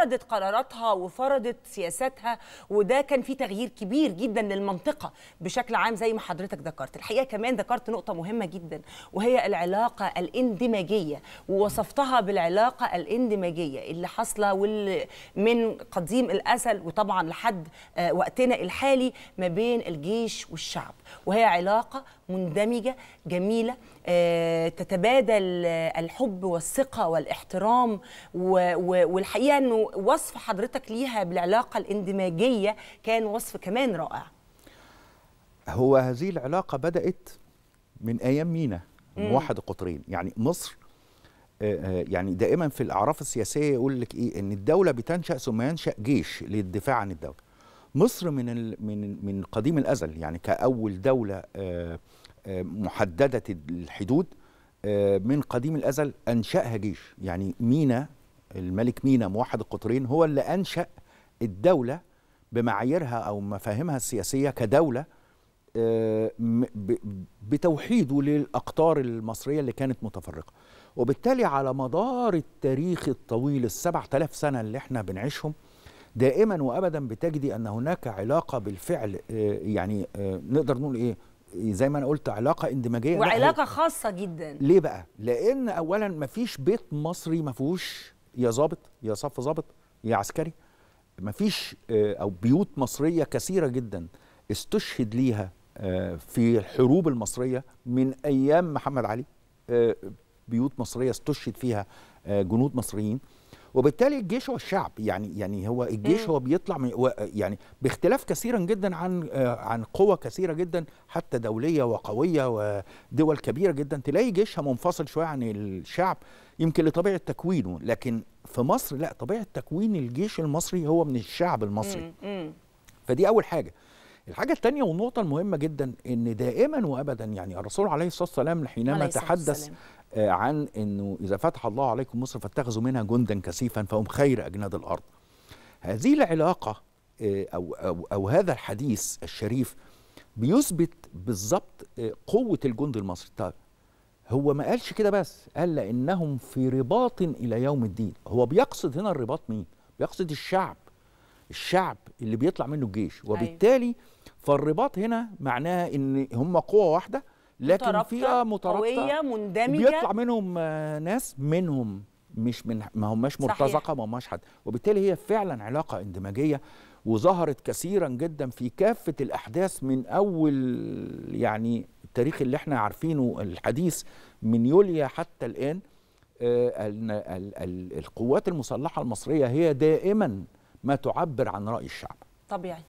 فرضت قراراتها وفرضت سياساتها وده كان في تغيير كبير جدا للمنطقه بشكل عام زي ما حضرتك ذكرت الحقيقه كمان ذكرت نقطه مهمه جدا وهي العلاقه الاندماجيه ووصفتها بالعلاقه الاندماجيه اللي حاصله واللي من قديم الازل وطبعا لحد آه، وقتنا الحالي ما بين الجيش والشعب وهي علاقه مندمجه جميله آه، تتبادل الحب والثقه والاحترام والحقيقه انه وصف حضرتك ليها بالعلاقه الاندماجيه كان وصف كمان رائع هو هذه العلاقه بدات من ايام مينا موحد القطرين يعني مصر آه، آه، يعني دائما في الاعراف السياسيه يقول لك ايه ان الدوله بتنشا ثم ينشا جيش للدفاع عن الدوله مصر من من من قديم الازل يعني كاول دوله آه، آه، محدده الحدود آه، من قديم الازل انشاها جيش يعني مينا الملك مينا موحد القطرين هو اللي انشا الدوله بمعاييرها او مفاهيمها السياسيه كدوله بتوحيده للاقطار المصريه اللي كانت متفرقه وبالتالي على مدار التاريخ الطويل السبع تلاف سنه اللي احنا بنعيشهم دائما وابدا بتجدي ان هناك علاقه بالفعل آه، يعني آه، نقدر نقول ايه زي ما انا قلت علاقه اندماجيه وعلاقه خاصه جدا ليه بقى لان اولا مفيش بيت مصري ما فيهوش يا ظابط يا صف ظابط يا عسكري مفيش آه، او بيوت مصريه كثيره جدا استشهد ليها في الحروب المصريه من ايام محمد علي بيوت مصريه استشهد فيها جنود مصريين وبالتالي الجيش هو الشعب يعني يعني هو الجيش هو بيطلع من يعني باختلاف كثيرا جدا عن آه، عن قوى كثيره جدا حتى دوليه وقويه ودول كبيره جدا تلاقي جيشها منفصل شويه عن الشعب يمكن لطبيعه تكوينه لكن في مصر لا طبيعه تكوين الجيش المصري هو من الشعب المصري فدي اول حاجه الحاجة الثانية والنقطة المهمة جدا أن دائما وأبدا يعني الرسول عليه الصلاة والسلام حينما تحدث آه، عن أنه إذا فتح الله عليكم مصر فاتخذوا منها جندا كثيفا فهم خير أجناد الأرض هذه العلاقة آه، أو, أو, أو هذا الحديث الشريف بيثبت بالظبط آه، قوة الجند المصري طيب هو ما قالش كده بس قال لأنهم في رباط إلى يوم الدين هو بيقصد هنا الرباط مين؟ بيقصد الشعب الشعب اللي بيطلع منه الجيش أيوه. وبالتالي فالرباط هنا معناها ان هم قوه واحده لكن فيها مترابطه قويه مندمجه بيطلع منهم آه، ناس منهم مش من ما هماش مرتزقه ما هماش حد وبالتالي هي فعلا علاقه اندماجيه وظهرت كثيرا جدا في كافه الاحداث من اول يعني التاريخ اللي احنا عارفينه الحديث من يوليا حتى الان آه، القوات المسلحه المصريه هي دائما ما تعبر عن راي الشعب طبيعي